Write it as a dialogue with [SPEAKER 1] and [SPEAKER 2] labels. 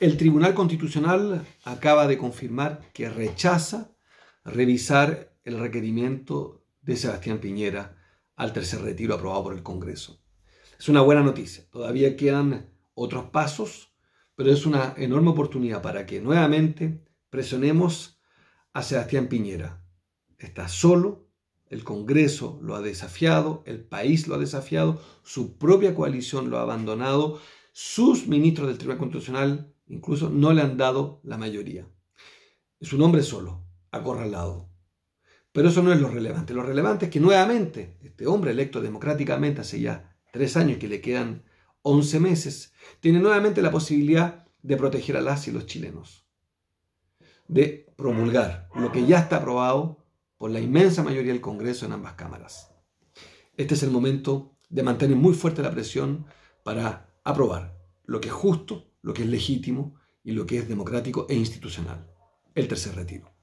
[SPEAKER 1] El Tribunal Constitucional acaba de confirmar que rechaza revisar el requerimiento de Sebastián Piñera al tercer retiro aprobado por el Congreso. Es una buena noticia. Todavía quedan otros pasos, pero es una enorme oportunidad para que nuevamente presionemos a Sebastián Piñera. Está solo, el Congreso lo ha desafiado, el país lo ha desafiado, su propia coalición lo ha abandonado, sus ministros del Tribunal Constitucional Incluso no le han dado la mayoría. Es un hombre solo, acorralado. Pero eso no es lo relevante. Lo relevante es que nuevamente este hombre electo democráticamente hace ya tres años que le quedan 11 meses, tiene nuevamente la posibilidad de proteger a las y los chilenos, de promulgar lo que ya está aprobado por la inmensa mayoría del Congreso en ambas cámaras. Este es el momento de mantener muy fuerte la presión para aprobar lo que es justo, lo que es legítimo y lo que es democrático e institucional. El tercer retiro.